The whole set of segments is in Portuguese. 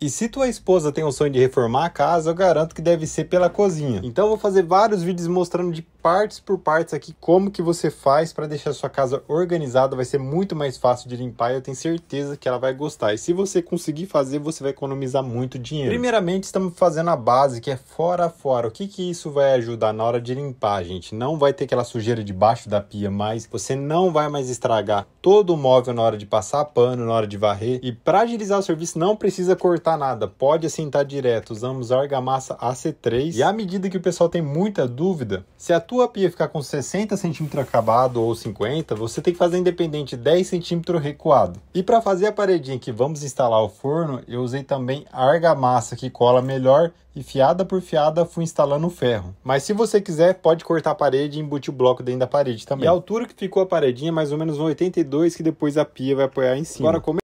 E se tua esposa tem o sonho de reformar a casa, eu garanto que deve ser pela cozinha. Então eu vou fazer vários vídeos mostrando de partes por partes aqui como que você faz para deixar sua casa organizada, vai ser muito mais fácil de limpar e eu tenho certeza que ela vai gostar. E se você conseguir fazer, você vai economizar muito dinheiro. Primeiramente, estamos fazendo a base, que é fora a fora. O que que isso vai ajudar na hora de limpar, gente? Não vai ter aquela sujeira debaixo da pia mais, você não vai mais estragar todo o móvel na hora de passar pano, na hora de varrer. E para agilizar o serviço, não precisa cortar nada, pode assentar direto. Usamos argamassa AC3 e à medida que o pessoal tem muita dúvida se a tua tua pia ficar com 60 centímetros acabado ou 50, você tem que fazer independente 10 centímetros recuado. E para fazer a paredinha que vamos instalar o forno, eu usei também argamassa que cola melhor e fiada por fiada fui instalando o ferro. Mas se você quiser, pode cortar a parede e embutir o bloco dentro da parede também. E a altura que ficou a paredinha é mais ou menos 82 que depois a pia vai apoiar em cima. Agora, como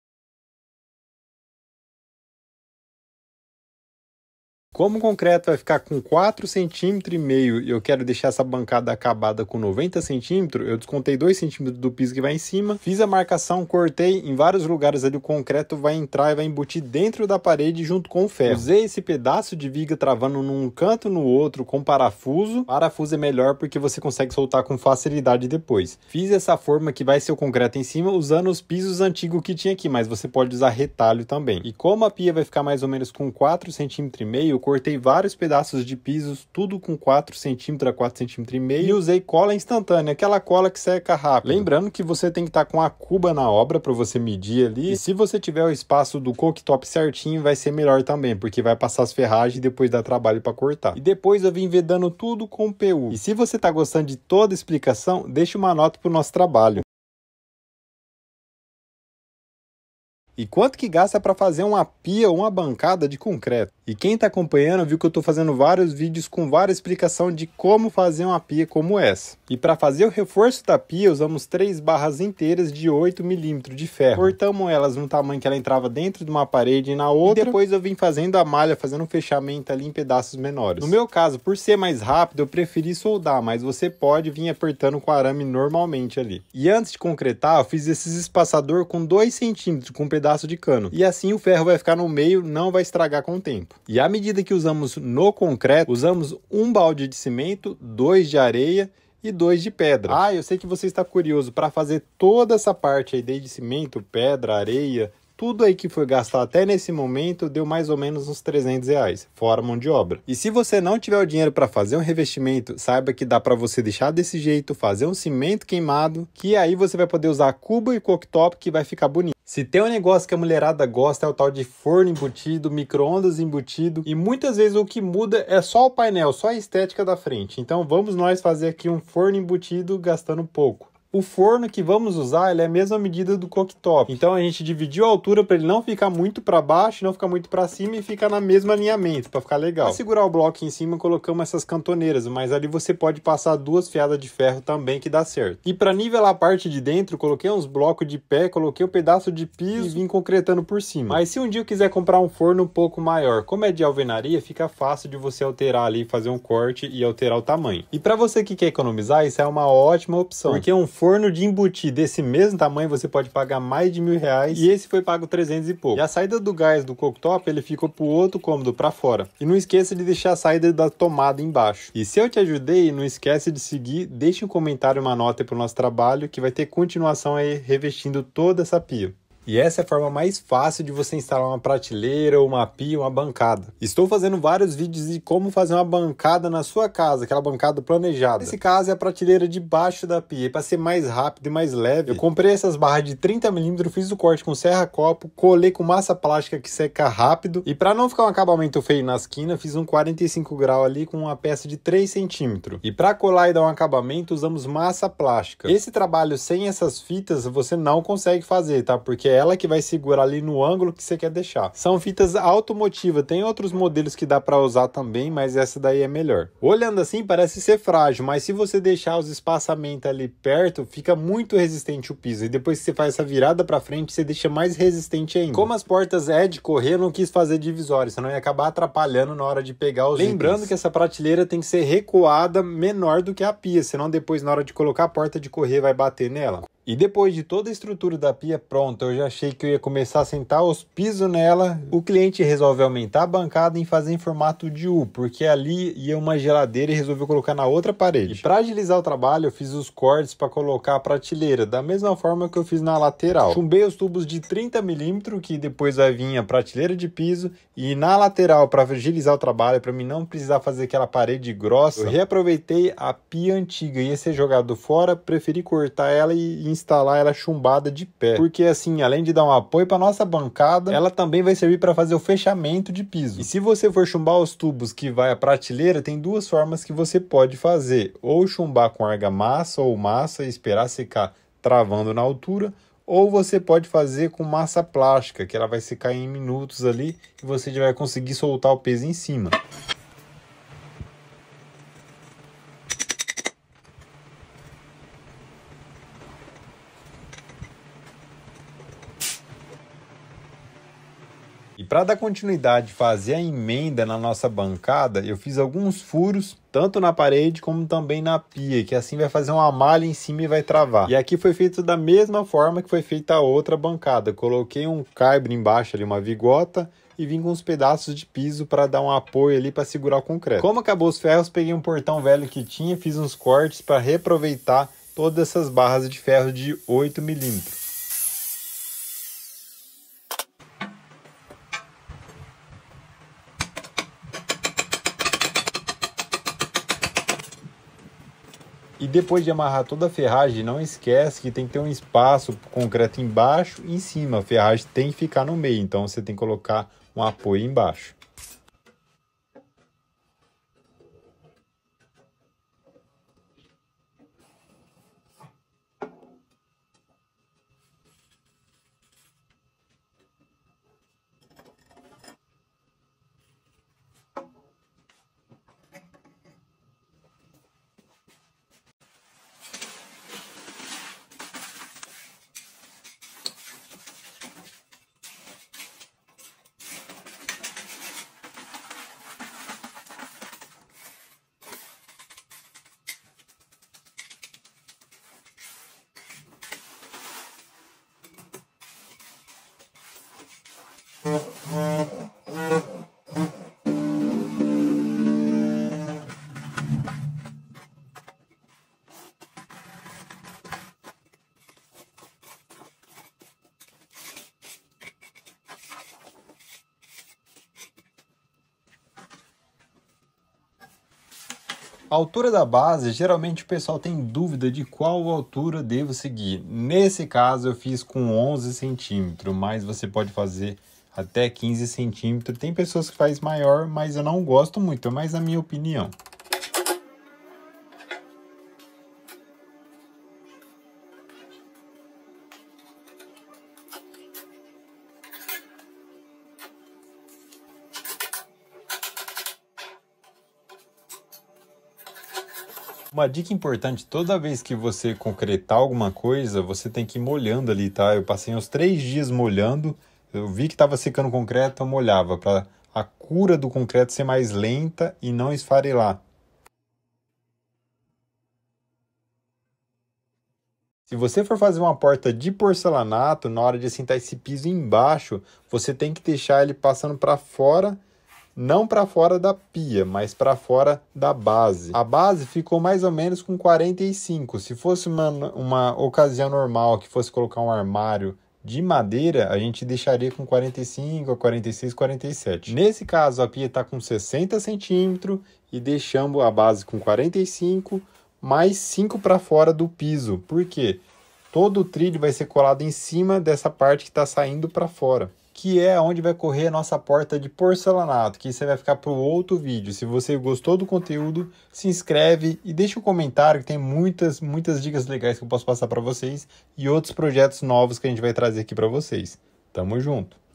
Como o concreto vai ficar com 4,5 cm e eu quero deixar essa bancada acabada com 90 cm, eu descontei 2 cm do piso que vai em cima, fiz a marcação, cortei em vários lugares ali o concreto vai entrar e vai embutir dentro da parede junto com o ferro. Usei esse pedaço de viga travando num canto no outro com parafuso. Parafuso é melhor porque você consegue soltar com facilidade depois. Fiz essa forma que vai ser o concreto em cima usando os pisos antigos que tinha aqui, mas você pode usar retalho também. E como a pia vai ficar mais ou menos com 4,5 cm cortei vários pedaços de pisos, tudo com 4 cm a 4 cm e meio, e usei cola instantânea, aquela cola que seca rápido. Lembrando que você tem que estar tá com a cuba na obra para você medir ali. E se você tiver o espaço do cooktop certinho, vai ser melhor também, porque vai passar as ferragens e depois dá trabalho para cortar. E depois eu vim vedando tudo com PU. E se você está gostando de toda a explicação, deixe uma nota pro nosso trabalho. E quanto que gasta para fazer uma pia ou uma bancada de concreto? E quem está acompanhando viu que eu estou fazendo vários vídeos com várias explicações de como fazer uma pia como essa. E para fazer o reforço da pia, usamos três barras inteiras de 8 milímetros de ferro. Cortamos elas no tamanho que ela entrava dentro de uma parede e na outra. E depois eu vim fazendo a malha, fazendo um fechamento ali em pedaços menores. No meu caso, por ser mais rápido, eu preferi soldar, mas você pode vir apertando com arame normalmente ali. E antes de concretar, eu fiz esses espaçador com 2 centímetros com um pedaço pedaço de cano. E assim o ferro vai ficar no meio, não vai estragar com o tempo. E à medida que usamos no concreto, usamos um balde de cimento, dois de areia e dois de pedra. Ah, eu sei que você está curioso para fazer toda essa parte aí de cimento, pedra, areia, tudo aí que foi gastado até nesse momento deu mais ou menos uns 300 reais, fora mão de obra. E se você não tiver o dinheiro para fazer um revestimento, saiba que dá para você deixar desse jeito, fazer um cimento queimado, que aí você vai poder usar cubo e cooktop que vai ficar bonito. Se tem um negócio que a mulherada gosta é o tal de forno embutido, micro-ondas embutido e muitas vezes o que muda é só o painel, só a estética da frente. Então vamos nós fazer aqui um forno embutido gastando pouco. O forno que vamos usar ele é a mesma medida do cooktop. Então a gente dividiu a altura para ele não ficar muito para baixo, não ficar muito para cima e ficar na mesma alinhamento para ficar legal. Para segurar o bloco em cima colocamos essas cantoneiras, mas ali você pode passar duas fiadas de ferro também que dá certo. E para nivelar a parte de dentro coloquei uns blocos de pé, coloquei um pedaço de piso e vim concretando por cima. Mas se um dia eu quiser comprar um forno um pouco maior, como é de alvenaria, fica fácil de você alterar ali, fazer um corte e alterar o tamanho. E para você que quer economizar, isso é uma ótima opção, porque um forno forno de embutir desse mesmo tamanho você pode pagar mais de mil reais e esse foi pago 300 e pouco. E a saída do gás do cooktop ele ficou pro outro cômodo para fora. E não esqueça de deixar a saída da tomada embaixo. E se eu te ajudei, não esquece de seguir, deixe um comentário, uma nota para o nosso trabalho que vai ter continuação aí revestindo toda essa pia. E essa é a forma mais fácil de você instalar uma prateleira, uma pia, uma bancada. Estou fazendo vários vídeos de como fazer uma bancada na sua casa, aquela bancada planejada. Nesse caso é a prateleira debaixo da pia, para ser mais rápido e mais leve. Eu comprei essas barras de 30 mm, fiz o corte com serra copo, colei com massa plástica que seca rápido e para não ficar um acabamento feio na esquina, fiz um 45 grau ali com uma peça de 3 cm. E para colar e dar um acabamento, usamos massa plástica. Esse trabalho sem essas fitas você não consegue fazer, tá? Porque é ela que vai segurar ali no ângulo que você quer deixar. São fitas automotiva, tem outros modelos que dá para usar também, mas essa daí é melhor. Olhando assim parece ser frágil, mas se você deixar os espaçamentos ali perto, fica muito resistente o piso e depois que você faz essa virada para frente, você deixa mais resistente ainda. Como as portas é de correr, eu não quis fazer divisória, senão ia acabar atrapalhando na hora de pegar os Lembrando itens. que essa prateleira tem que ser recuada menor do que a pia, senão depois na hora de colocar a porta de correr vai bater nela. E depois de toda a estrutura da pia pronta, eu já achei que eu ia começar a sentar os pisos nela. O cliente resolveu aumentar a bancada e fazer em formato de U, porque ali ia uma geladeira e resolveu colocar na outra parede. E para agilizar o trabalho, eu fiz os cortes para colocar a prateleira, da mesma forma que eu fiz na lateral. Chumbei os tubos de 30 milímetros que depois vai vir a prateleira de piso e na lateral para agilizar o trabalho, para mim não precisar fazer aquela parede grossa. Eu reaproveitei a pia antiga, ia ser jogado fora, preferi cortar ela e instalar ela chumbada de pé, porque assim, além de dar um apoio para nossa bancada, ela também vai servir para fazer o fechamento de piso. E se você for chumbar os tubos que vai à prateleira, tem duas formas que você pode fazer: ou chumbar com argamassa ou massa e esperar secar travando na altura, ou você pode fazer com massa plástica, que ela vai secar em minutos ali e você já vai conseguir soltar o peso em cima. para dar continuidade, fazer a emenda na nossa bancada, eu fiz alguns furos tanto na parede como também na pia, que assim vai fazer uma malha em cima e vai travar. E aqui foi feito da mesma forma que foi feita a outra bancada. Coloquei um caibro embaixo ali, uma vigota, e vim com uns pedaços de piso para dar um apoio ali para segurar o concreto. Como acabou os ferros, peguei um portão velho que tinha, fiz uns cortes para reaproveitar todas essas barras de ferro de 8 milímetros. E depois de amarrar toda a ferragem, não esquece que tem que ter um espaço concreto embaixo e em cima. A ferragem tem que ficar no meio, então você tem que colocar um apoio embaixo. A altura da base, geralmente o pessoal tem dúvida de qual altura devo seguir. Nesse caso eu fiz com 11 centímetros, mas você pode fazer até 15 centímetros. Tem pessoas que faz maior, mas eu não gosto muito, é mais a minha opinião. Uma dica importante, toda vez que você concretar alguma coisa, você tem que ir molhando ali, tá? Eu passei uns três dias molhando, eu vi que estava secando concreto, eu molhava para a cura do concreto ser mais lenta e não esfarelar. Se você for fazer uma porta de porcelanato, na hora de assentar esse piso embaixo, você tem que deixar ele passando para fora não para fora da pia, mas para fora da base. A base ficou mais ou menos com 45. Se fosse uma, uma ocasião normal que fosse colocar um armário de madeira, a gente deixaria com 45, 46, 47. Nesse caso, a pia está com 60 centímetros e deixamos a base com 45, mais 5 para fora do piso. Por quê? Todo o trilho vai ser colado em cima dessa parte que está saindo para fora que é onde vai correr a nossa porta de porcelanato, que você vai ficar para o outro vídeo. Se você gostou do conteúdo, se inscreve e deixa um comentário que tem muitas, muitas dicas legais que eu posso passar para vocês e outros projetos novos que a gente vai trazer aqui para vocês. Tamo junto!